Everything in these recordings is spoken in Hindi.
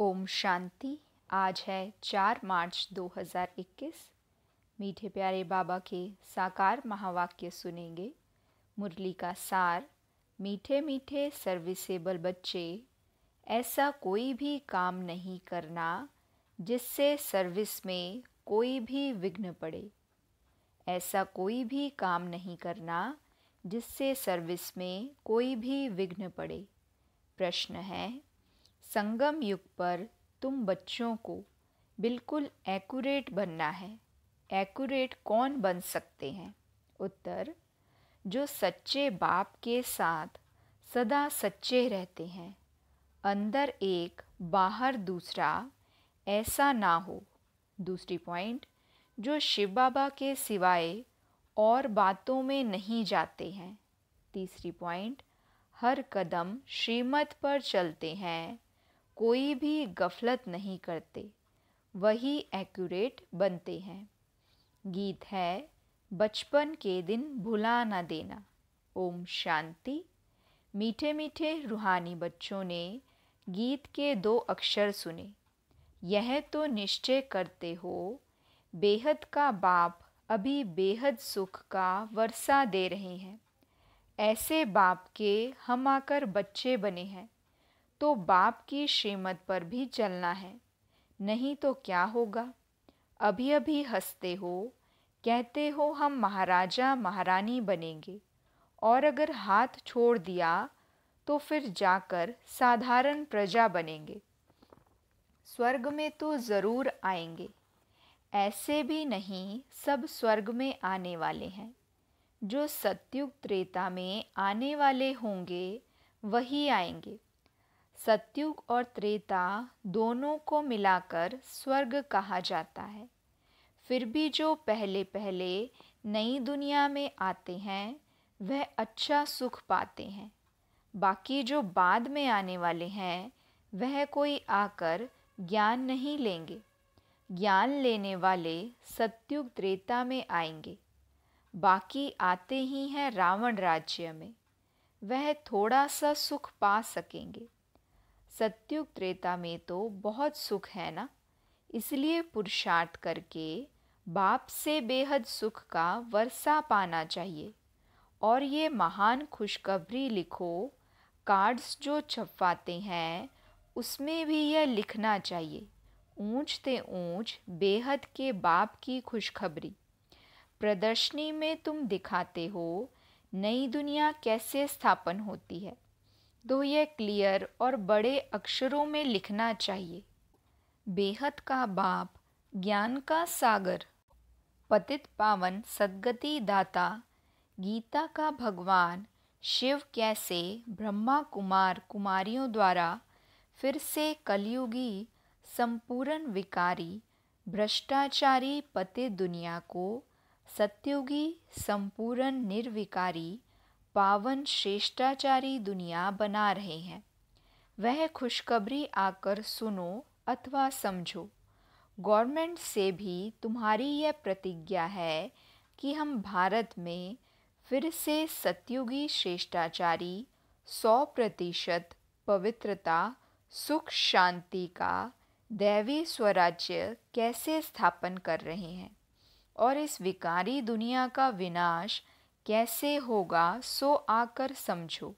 ओम शांति आज है चार मार्च 2021 मीठे प्यारे बाबा के साकार महावाक्य सुनेंगे मुरली का सार मीठे मीठे सर्विसेबल बच्चे ऐसा कोई भी काम नहीं करना जिससे सर्विस में कोई भी विघ्न पड़े ऐसा कोई भी काम नहीं करना जिससे सर्विस में कोई भी विघ्न पड़े प्रश्न है संगम युग पर तुम बच्चों को बिल्कुल एक्यूरेट बनना है एक्यूरेट कौन बन सकते हैं उत्तर जो सच्चे बाप के साथ सदा सच्चे रहते हैं अंदर एक बाहर दूसरा ऐसा ना हो दूसरी पॉइंट जो शिव बाबा के सिवाय और बातों में नहीं जाते हैं तीसरी पॉइंट हर कदम श्रीमत पर चलते हैं कोई भी गफलत नहीं करते वही एक्यूरेट बनते हैं गीत है बचपन के दिन भुला ना देना ओम शांति मीठे मीठे रूहानी बच्चों ने गीत के दो अक्षर सुने यह तो निश्चय करते हो बेहद का बाप अभी बेहद सुख का वर्षा दे रहे हैं ऐसे बाप के हम आकर बच्चे बने हैं तो बाप की श्रीमत पर भी चलना है नहीं तो क्या होगा अभी अभी हंसते हो कहते हो हम महाराजा महारानी बनेंगे और अगर हाथ छोड़ दिया तो फिर जाकर साधारण प्रजा बनेंगे स्वर्ग में तो ज़रूर आएंगे ऐसे भी नहीं सब स्वर्ग में आने वाले हैं जो सत्युग त्रेता में आने वाले होंगे वही आएंगे सत्युग और त्रेता दोनों को मिलाकर स्वर्ग कहा जाता है फिर भी जो पहले पहले नई दुनिया में आते हैं वह अच्छा सुख पाते हैं बाकी जो बाद में आने वाले हैं वह कोई आकर ज्ञान नहीं लेंगे ज्ञान लेने वाले सत्युग त्रेता में आएंगे बाकी आते ही हैं रावण राज्य में वह थोड़ा सा सुख पा सकेंगे सत्युग त्रेता में तो बहुत सुख है ना इसलिए पुरुषार्थ करके बाप से बेहद सुख का वर्षा पाना चाहिए और ये महान खुशखबरी लिखो कार्ड्स जो छपवाते हैं उसमें भी यह लिखना चाहिए ऊँच ते ऊँच बेहद के बाप की खुशखबरी प्रदर्शनी में तुम दिखाते हो नई दुनिया कैसे स्थापन होती है तो यह क्लियर और बड़े अक्षरों में लिखना चाहिए बेहद का बाप ज्ञान का सागर पतित पावन सदगति दाता गीता का भगवान शिव कैसे ब्रह्मा कुमार कुमारियों द्वारा फिर से कलयुगी संपूर्ण विकारी भ्रष्टाचारी पति दुनिया को सत्युगी संपूर्ण निर्विकारी पावन श्रेष्ठाचारी दुनिया बना रहे हैं वह खुशखबरी आकर सुनो अथवा समझो गवर्नमेंट से भी तुम्हारी यह प्रतिज्ञा है कि हम भारत में फिर से सत्युगी श्रेष्ठाचारी सौ प्रतिशत पवित्रता सुख शांति का दैवी स्वराज्य कैसे स्थापन कर रहे हैं और इस विकारी दुनिया का विनाश कैसे होगा सो आकर समझो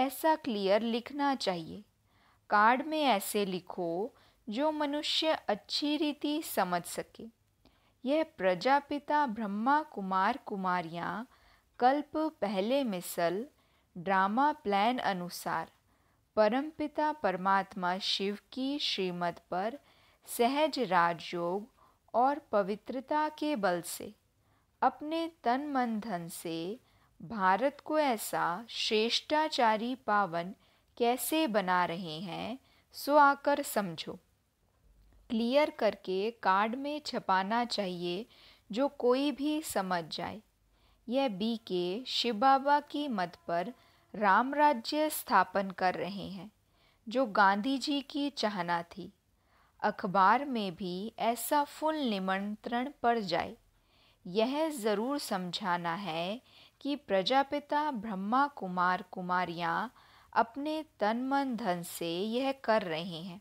ऐसा क्लियर लिखना चाहिए कार्ड में ऐसे लिखो जो मनुष्य अच्छी रीति समझ सके यह प्रजापिता ब्रह्मा कुमार कुमारियाँ कल्प पहले मिसल ड्रामा प्लान अनुसार परमपिता परमात्मा शिव की श्रीमत पर सहज राजयोग और पवित्रता के बल से अपने तन मन धन से भारत को ऐसा श्रेष्ठाचारी पावन कैसे बना रहे हैं सो आकर समझो क्लियर करके कार्ड में छपाना चाहिए जो कोई भी समझ जाए यह बी के शिव बाबा की मत पर राम राज्य स्थापन कर रहे हैं जो गांधी जी की चाहना थी अखबार में भी ऐसा फुल निमंत्रण पड़ जाए यह ज़रूर समझाना है कि प्रजापिता ब्रह्मा कुमार कुमारियाँ अपने तन मन धन से यह कर रहे हैं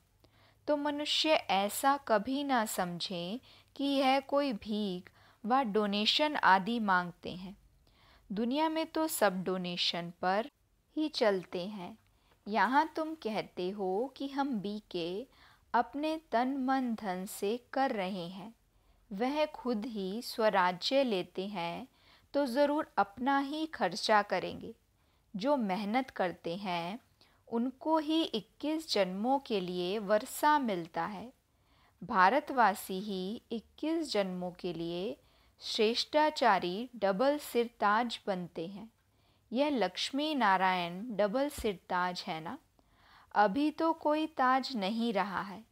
तो मनुष्य ऐसा कभी ना समझे कि यह कोई भीख व डोनेशन आदि मांगते हैं दुनिया में तो सब डोनेशन पर ही चलते हैं यहाँ तुम कहते हो कि हम बी के अपने तन मन धन से कर रहे हैं वह खुद ही स्वराज्य लेते हैं तो ज़रूर अपना ही खर्चा करेंगे जो मेहनत करते हैं उनको ही 21 जन्मों के लिए वर्षा मिलता है भारतवासी ही 21 जन्मों के लिए श्रेष्ठाचारी डबल सिरताज बनते हैं यह लक्ष्मी नारायण डबल सिरताज है ना अभी तो कोई ताज नहीं रहा है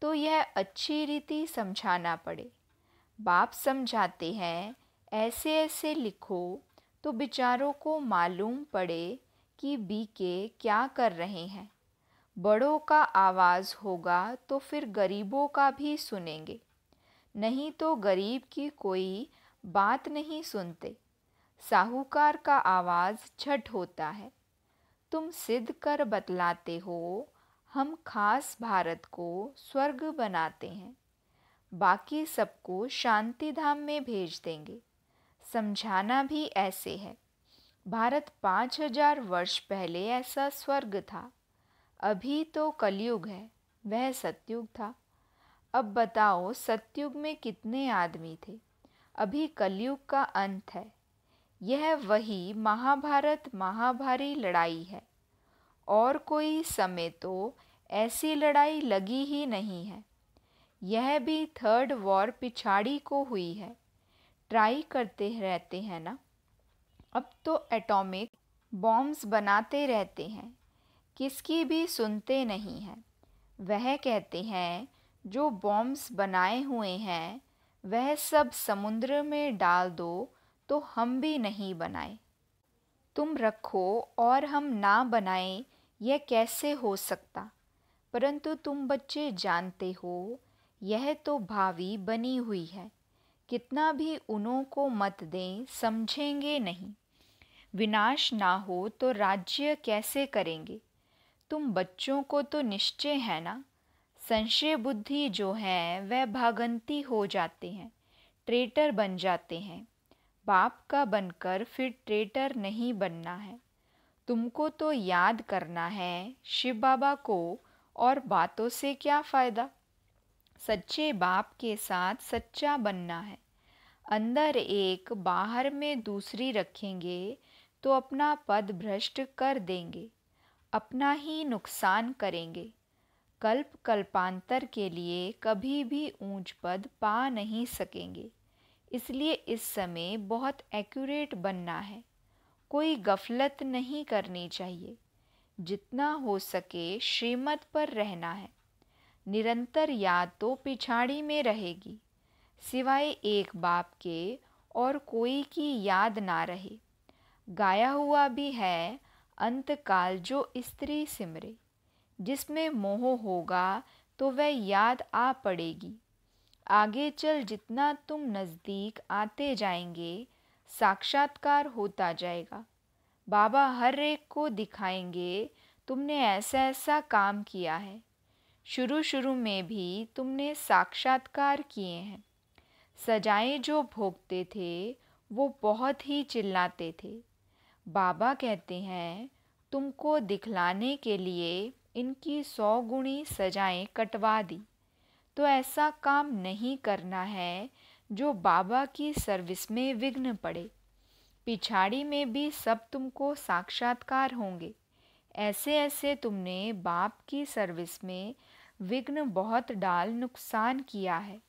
तो यह अच्छी रीति समझाना पड़े बाप समझाते हैं ऐसे ऐसे लिखो तो बेचारों को मालूम पड़े कि बी के क्या कर रहे हैं बड़ों का आवाज़ होगा तो फिर गरीबों का भी सुनेंगे नहीं तो गरीब की कोई बात नहीं सुनते साहूकार का आवाज़ झट होता है तुम सिद्ध कर बतलाते हो हम खास भारत को स्वर्ग बनाते हैं बाकी सबको शांति धाम में भेज देंगे समझाना भी ऐसे है भारत पाँच हजार वर्ष पहले ऐसा स्वर्ग था अभी तो कलयुग है वह सत्युग था अब बताओ सत्युग में कितने आदमी थे अभी कलयुग का अंत है यह वही महाभारत महाभारी लड़ाई है और कोई समय तो ऐसी लड़ाई लगी ही नहीं है यह भी थर्ड वॉर पिछाड़ी को हुई है ट्राई करते रहते हैं ना अब तो एटॉमिक बॉम्ब्स बनाते रहते हैं किसकी भी सुनते नहीं हैं वह कहते हैं जो बॉम्ब्स बनाए हुए हैं वह सब समुद्र में डाल दो तो हम भी नहीं बनाए तुम रखो और हम ना बनाएं यह कैसे हो सकता परंतु तुम बच्चे जानते हो यह तो भावी बनी हुई है कितना भी उनों को मत दें समझेंगे नहीं विनाश ना हो तो राज्य कैसे करेंगे तुम बच्चों को तो निश्चय है ना संशय बुद्धि जो है वह भागंती हो जाते हैं ट्रेटर बन जाते हैं बाप का बनकर फिर ट्रेटर नहीं बनना है तुमको तो याद करना है शिव बाबा को और बातों से क्या फ़ायदा सच्चे बाप के साथ सच्चा बनना है अंदर एक बाहर में दूसरी रखेंगे तो अपना पद भ्रष्ट कर देंगे अपना ही नुकसान करेंगे कल्प कल्पांतर के लिए कभी भी ऊंच पद पा नहीं सकेंगे इसलिए इस समय बहुत एक्यूरेट बनना है कोई गफलत नहीं करनी चाहिए जितना हो सके श्रीमत पर रहना है निरंतर या तो पिछाड़ी में रहेगी सिवाय एक बाप के और कोई की याद ना रहे गाया हुआ भी है अंतकाल जो स्त्री सिमरे जिसमें मोह होगा तो वह याद आ पड़ेगी आगे चल जितना तुम नज़दीक आते जाएंगे साक्षात्कार होता जाएगा बाबा हर एक को दिखाएंगे तुमने ऐसा ऐसा काम किया है शुरू शुरू में भी तुमने साक्षात्कार किए हैं सजाएं जो भोगते थे वो बहुत ही चिल्लाते थे बाबा कहते हैं तुमको दिखलाने के लिए इनकी सौ गुणी सजाएं कटवा दी तो ऐसा काम नहीं करना है जो बाबा की सर्विस में विघ्न पड़े पिछाड़ी में भी सब तुमको साक्षात्कार होंगे ऐसे ऐसे तुमने बाप की सर्विस में विघ्न बहुत डाल नुकसान किया है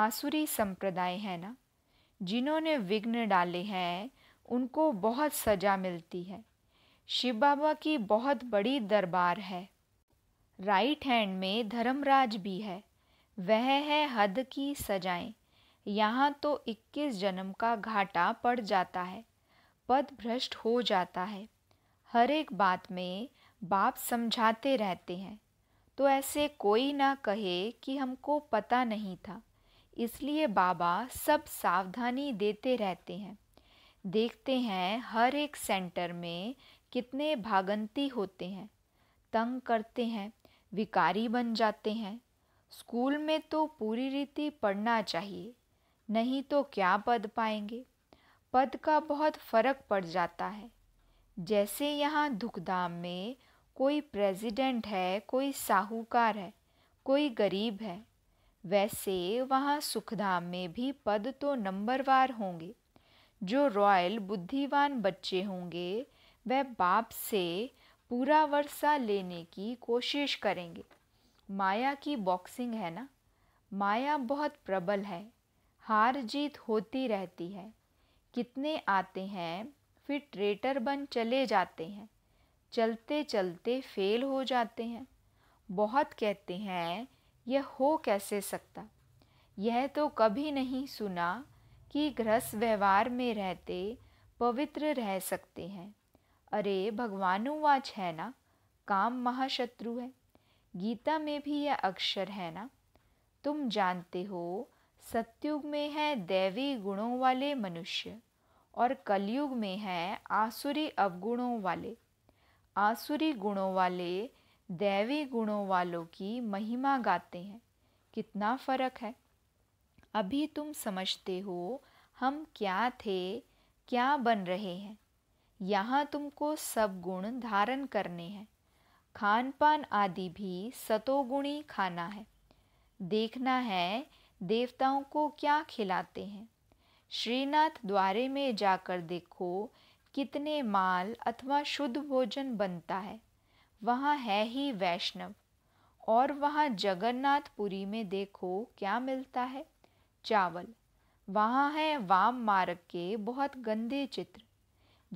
आसुरी संप्रदाय है ना जिन्होंने विघ्न डाले हैं उनको बहुत सजा मिलती है शिव बाबा की बहुत बड़ी दरबार है राइट हैंड में धर्मराज भी है वह है हद की सजाएं यहाँ तो 21 जन्म का घाटा पड़ जाता है पद भ्रष्ट हो जाता है हर एक बात में बाप समझाते रहते हैं तो ऐसे कोई ना कहे कि हमको पता नहीं था इसलिए बाबा सब सावधानी देते रहते हैं देखते हैं हर एक सेंटर में कितने भागंती होते हैं तंग करते हैं विकारी बन जाते हैं स्कूल में तो पूरी रीति पढ़ना चाहिए नहीं तो क्या पद पाएंगे पद का बहुत फर्क पड़ जाता है जैसे यहाँ दुखधाम में कोई प्रेसिडेंट है कोई साहूकार है कोई गरीब है वैसे वहाँ सुखधाम में भी पद तो नंबरवार होंगे जो रॉयल बुद्धिवान बच्चे होंगे वह बाप से पूरा वर्षा लेने की कोशिश करेंगे माया की बॉक्सिंग है ना माया बहुत प्रबल है हार जीत होती रहती है कितने आते हैं फिर ट्रेटर बन चले जाते हैं चलते चलते फेल हो जाते हैं बहुत कहते हैं यह हो कैसे सकता यह तो कभी नहीं सुना कि गृहस्थ व्यवहार में रहते पवित्र रह सकते हैं अरे भगवानुवाच है ना काम महाशत्रु है गीता में भी यह अक्षर है ना तुम जानते हो सत्युग में है दैवी गुणों वाले मनुष्य और कलयुग में है आसुरी अवगुणों वाले आसुरी गुणों वाले दैवी गुणों वालों की महिमा गाते हैं कितना फ़र्क है अभी तुम समझते हो हम क्या थे क्या बन रहे हैं यहाँ तुमको सब गुण धारण करने हैं खान पान आदि भी सतोगुणी खाना है देखना है देवताओं को क्या खिलाते हैं श्रीनाथ द्वारे में जाकर देखो कितने माल अथवा शुद्ध भोजन बनता है वहाँ है ही वैष्णव और वहाँ जगन्नाथपुरी में देखो क्या मिलता है चावल वहाँ है वाम मार्ग के बहुत गंदे चित्र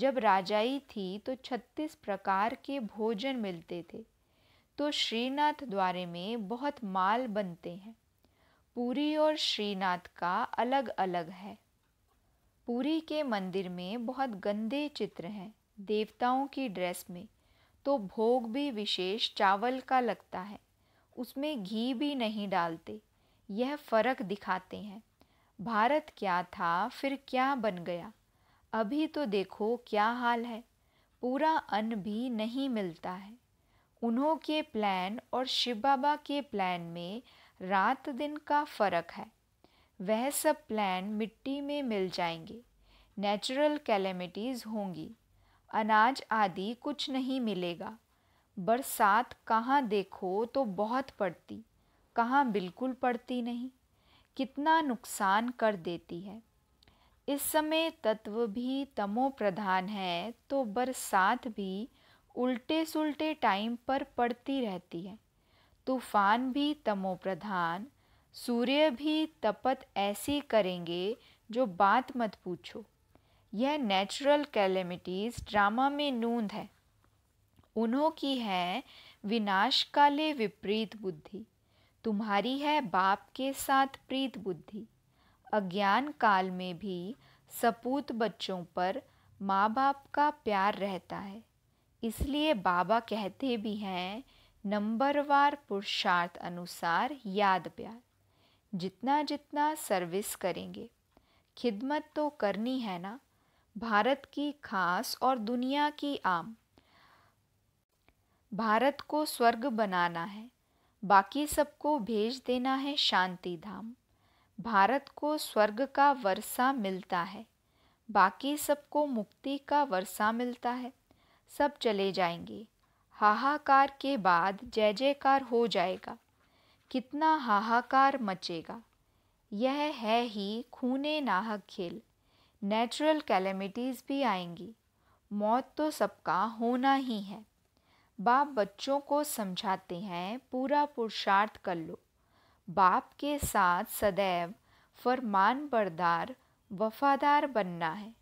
जब राजाई थी तो छत्तीस प्रकार के भोजन मिलते थे तो श्रीनाथ द्वारे में बहुत माल बनते हैं पूरी और श्रीनाथ का अलग अलग है पूरी के मंदिर में बहुत गंदे चित्र हैं देवताओं की ड्रेस में तो भोग भी विशेष चावल का लगता है उसमें घी भी नहीं डालते यह फ़र्क दिखाते हैं भारत क्या था फिर क्या बन गया अभी तो देखो क्या हाल है पूरा अन्न भी नहीं मिलता है उन्हों के प्लान और शिव बाबा के प्लान में रात दिन का फ़र्क है वह सब प्लान मिट्टी में मिल जाएंगे नेचुरल कैलेमिटीज़ होंगी अनाज आदि कुछ नहीं मिलेगा बरसात कहाँ देखो तो बहुत पड़ती कहाँ बिल्कुल पड़ती नहीं कितना नुकसान कर देती है इस समय तत्व भी तमो प्रधान है तो बरसात भी उल्टे सुलटे टाइम पर पड़ती रहती है तूफान भी तमो प्रधान सूर्य भी तपत ऐसी करेंगे जो बात मत पूछो यह नेचुरल कैलेमिटीज़ ड्रामा में नूंद है उन्हों की है विनाश काले विपरीत बुद्धि तुम्हारी है बाप के साथ प्रीत बुद्धि अज्ञान काल में भी सपूत बच्चों पर माँ बाप का प्यार रहता है इसलिए बाबा कहते भी हैं नंबरवार पुरुषार्थ अनुसार याद प्यार जितना जितना सर्विस करेंगे खिदमत तो करनी है ना भारत की खास और दुनिया की आम भारत को स्वर्ग बनाना है बाकी सबको भेज देना है शांति धाम भारत को स्वर्ग का वर्षा मिलता है बाकी सबको मुक्ति का वर्षा मिलता है सब चले जाएंगे हाहाकार के बाद जय जयकार हो जाएगा कितना हाहाकार मचेगा यह है ही खूने नाहक खेल नेचुरल कैलेमिटीज़ भी आएंगी मौत तो सबका होना ही है बाप बच्चों को समझाते हैं पूरा पुरुषार्थ कर लो बाप के साथ सदैव फरमान बरदार वफादार बनना है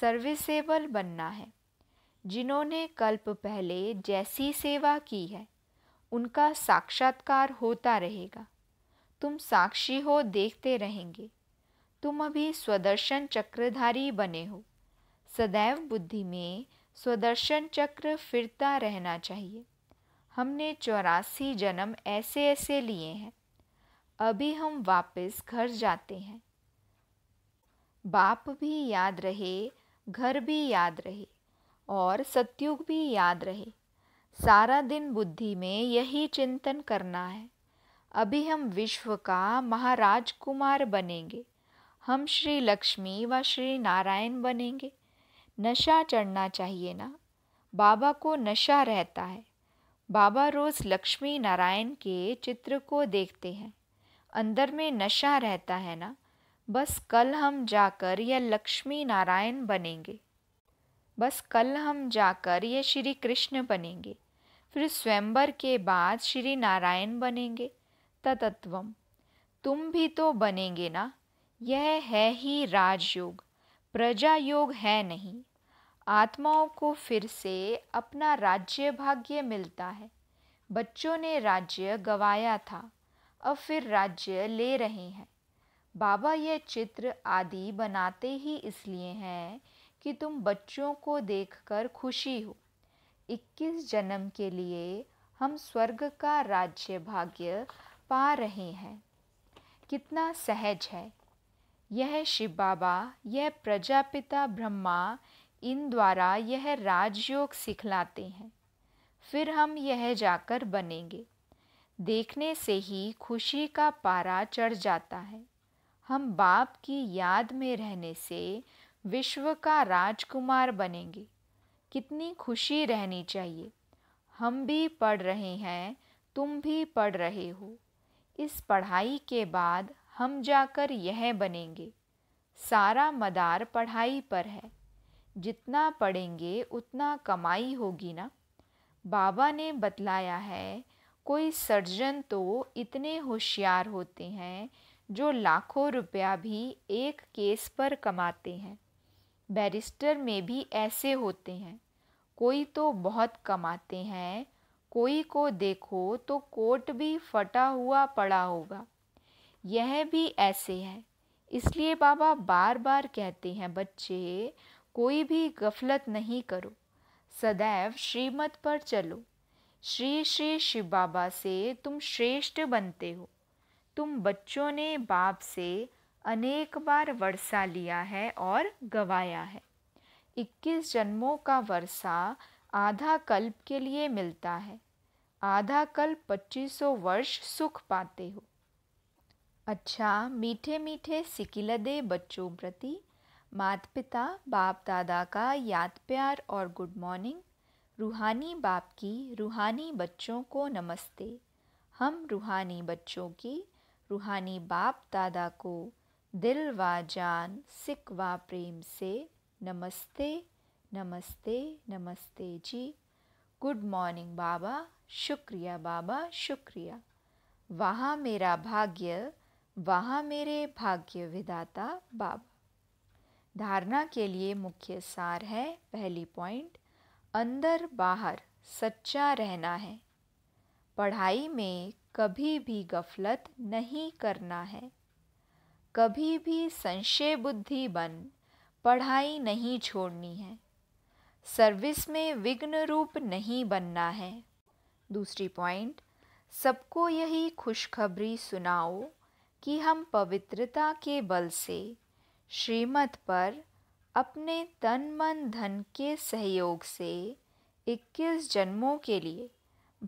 सर्विसेबल बनना है जिन्होंने कल्प पहले जैसी सेवा की है उनका साक्षात्कार होता रहेगा तुम साक्षी हो देखते रहेंगे तुम अभी स्वदर्शन चक्रधारी बने हो सदैव बुद्धि में स्वदर्शन चक्र फिरता रहना चाहिए हमने चौरासी जन्म ऐसे ऐसे लिए हैं अभी हम वापस घर जाते हैं बाप भी याद रहे घर भी याद रहे और सत्युग भी याद रहे सारा दिन बुद्धि में यही चिंतन करना है अभी हम विश्व का महाराज कुमार बनेंगे हम श्री लक्ष्मी व श्री नारायण बनेंगे नशा चढ़ना चाहिए ना बाबा को नशा रहता है बाबा रोज़ लक्ष्मी नारायण के चित्र को देखते हैं अंदर में नशा रहता है ना बस कल हम जाकर यह लक्ष्मी नारायण बनेंगे बस कल हम जाकर ये श्री कृष्ण बनेंगे फिर स्वयंवर के बाद श्री नारायण बनेंगे ततत्वम तुम भी तो बनेंगे ना यह है ही राजयोग प्रजा योग है नहीं आत्माओं को फिर से अपना राज्य भाग्य मिलता है बच्चों ने राज्य गवाया था अब फिर राज्य ले रहे हैं बाबा यह चित्र आदि बनाते ही इसलिए हैं कि तुम बच्चों को देखकर खुशी हो इक्कीस जन्म के लिए हम स्वर्ग का राज्य भाग्य पा रहे हैं कितना सहज है यह शिव बाबा यह प्रजापिता ब्रह्मा इन द्वारा यह राजयोग सिखलाते हैं फिर हम यह जाकर बनेंगे देखने से ही खुशी का पारा चढ़ जाता है हम बाप की याद में रहने से विश्व का राजकुमार बनेंगे कितनी खुशी रहनी चाहिए हम भी पढ़ रहे हैं तुम भी पढ़ रहे हो इस पढ़ाई के बाद हम जाकर यह बनेंगे सारा मदार पढ़ाई पर है जितना पढ़ेंगे उतना कमाई होगी ना बाबा ने बतलाया है कोई सर्जन तो इतने होशियार होते हैं जो लाखों रुपया भी एक केस पर कमाते हैं बैरिस्टर में भी ऐसे होते हैं कोई तो बहुत कमाते हैं कोई को देखो तो कोट भी फटा हुआ पड़ा होगा यह भी ऐसे है इसलिए बाबा बार बार कहते हैं बच्चे कोई भी गफलत नहीं करो सदैव श्रीमत पर चलो श्री श्री शिव बाबा से तुम श्रेष्ठ बनते हो तुम बच्चों ने बाप से अनेक बार वर्षा लिया है और गवाया है इक्कीस जन्मों का वर्षा आधा कल्प के लिए मिलता है आधा कल्प पच्चीसों वर्ष सुख पाते हो अच्छा मीठे मीठे सिकिलदे बच्चों प्रति मात पिता बाप दादा का याद प्यार और गुड मॉर्निंग रूहानी बाप की रूहानी बच्चों को नमस्ते हम रूहानी बच्चों की रूहानी बाप दादा को दिल व जान सिक व प्रेम से नमस्ते नमस्ते नमस्ते जी गुड मॉर्निंग बाबा शुक्रिया बाबा शुक्रिया वहाँ मेरा भाग्य वहाँ मेरे भाग्य विदाता बाबा धारणा के लिए मुख्य सार है पहली पॉइंट अंदर बाहर सच्चा रहना है पढ़ाई में कभी भी गफलत नहीं करना है कभी भी संशय बुद्धि बन पढ़ाई नहीं छोड़नी है सर्विस में विघ्न रूप नहीं बनना है दूसरी पॉइंट सबको यही खुशखबरी सुनाओ कि हम पवित्रता के बल से श्रीमत पर अपने तन मन धन के सहयोग से 21 जन्मों के लिए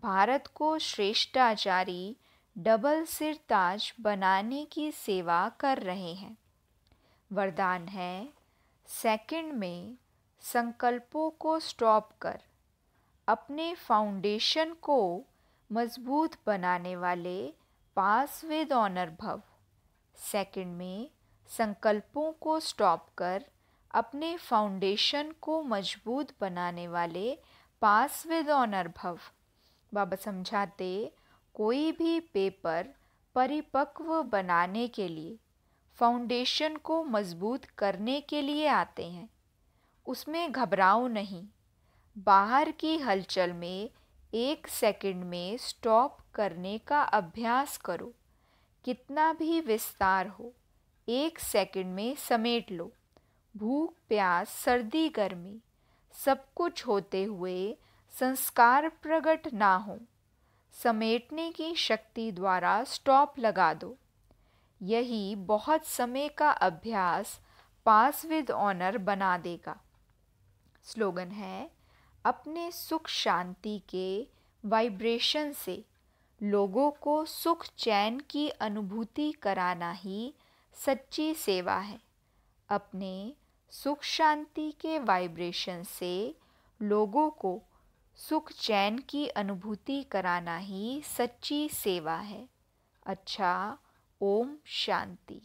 भारत को श्रेष्ठाचारी डबल सिर ताज बनाने की सेवा कर रहे हैं वरदान है सेकंड में संकल्पों को स्टॉप कर अपने फाउंडेशन को मजबूत बनाने वाले पास विद ऑनर भव सेकंड में संकल्पों को स्टॉप कर अपने फाउंडेशन को मजबूत बनाने वाले पास विद ऑनर भव बाबा समझाते कोई भी पेपर परिपक्व बनाने के लिए फाउंडेशन को मजबूत करने के लिए आते हैं उसमें घबराओ नहीं बाहर की हलचल में एक सेकंड में स्टॉप करने का अभ्यास करो कितना भी विस्तार हो एक सेकंड में समेट लो भूख प्यास सर्दी गर्मी सब कुछ होते हुए संस्कार प्रकट ना हो समेटने की शक्ति द्वारा स्टॉप लगा दो यही बहुत समय का अभ्यास पास विद ऑनर बना देगा स्लोगन है अपने सुख शांति के वाइब्रेशन से लोगों को सुख चैन की अनुभूति कराना ही सच्ची सेवा है अपने सुख शांति के वाइब्रेशन से लोगों को सुख चैन की अनुभूति कराना ही सच्ची सेवा है अच्छा ओम शांति